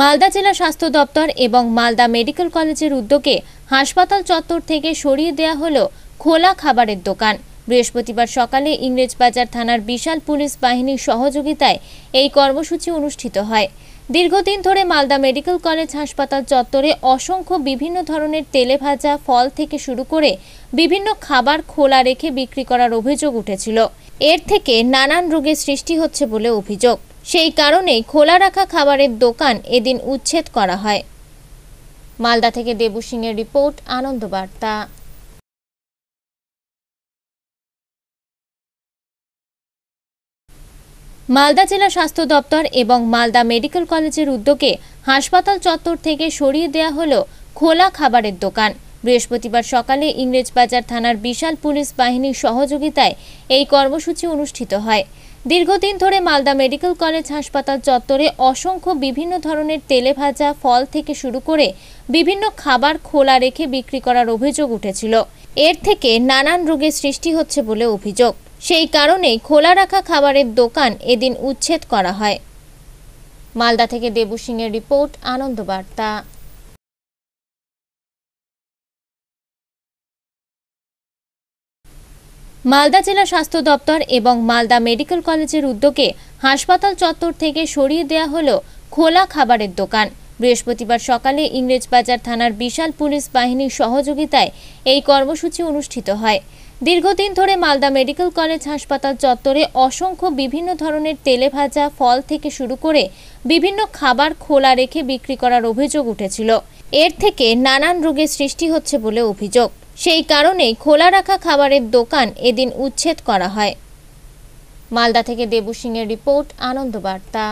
মালদা জেলা স্বাস্থ্য দপ্তর এবং মালদা মেডিকেল কলেজের উদ্যোগে হাসপাতাল চত্বর থেকে সরিয়ে দেয়া হলো খোলা খাবারের দোকান বৃহস্পতিবার সকালে ইংরেজবাজার থানার বিশাল পুলিশ বাহিনীর সহযোগিতায় এই কর্মসূচি অনুষ্ঠিত হয় দীর্ঘদিন ধরে মালদা মেডিকেল কলেজ হাসপাতাল চত্বরে অসংখ্য বিভিন্ন ধরনের তেলে ভাজা ফল থেকে শুরু করে বিভিন্ন খাবার খোলা রেখে বিক্রি করার অভিযোগ উঠেছিল এর থেকে নানান রোগের সৃষ্টি হচ্ছে বলে অভিযোগ সেই কারণে খোলা রাখা খাবারের দোকান এদিন উচ্ছেদ করা হয় মালদা থেকে দেবু সিংয়ের রিপোর্ট আনন্দবার্তা মালদা জেলা স্বাস্থ্য দপ্তর এবং মালদা মেডিকেল কলেজের উদ্যোগে হাসপাতাল চত্বর থেকে সরিয়ে দেয়া হলো খোলা খাবারের দোকান বৃহস্পতিবার সকালে ইংরেজবাজার থানার বিশাল পুলিশ বাহিনীর সহযোগিতায় এই কর্মসূচি অনুষ্ঠিত হয় দীর্ঘদিন ধরে মালদা মেডিকেল কলেজ হাসপাতাল চত্বরে অসংখ্য বিভিন্ন ধরনের তেলে ভাজা ফল থেকে শুরু করে বিভিন্ন খাবার খোলা রেখে বিক্রি করার অভিযোগ উঠেছিল এর থেকে নানান রোগের সৃষ্টি হচ্ছে বলে অভিযোগ সেই কারণেই খোলা রাখা খাবারের দোকান এদিন উচ্ছেদ করা হয় মালদা থেকে দেবু সিংয়ের রিপোর্ট আনন্দবার্তা মালদা জেলা স্বাস্থ্য দপ্তর এবং মালদা মেডিকেল কলেজের উদ্যোগে হাসপাতাল চত্বর থেকে সরিয়ে দেয়া হলো খোলা খাবারের দোকান বৃহস্পতিবার সকালে ইংরেজবাজার থানার বিশাল পুলিশ বাহিনীর সহযোগিতায় এই কর্মসূচি অনুষ্ঠিত হয় দীর্ঘদিন ধরে মালদা মেডিকেল কলেজ হাসপাতাল চত্বরে অসংখ্য বিভিন্ন ধরনের তেলে ভাজা ফল থেকে শুরু করে বিভিন্ন খাবার খোলা রেখে বিক্রি করার অভিযোগ উঠেছিল এর থেকে নানান রোগের সৃষ্টি হচ্ছে বলে অভিযোগ সেই কারণেই খোলা রাখা খাবারের দোকান এদিন উচ্ছেদ করা হয় মালদা থেকে দেবু সিংয়ের রিপোর্ট আনন্দবার্তা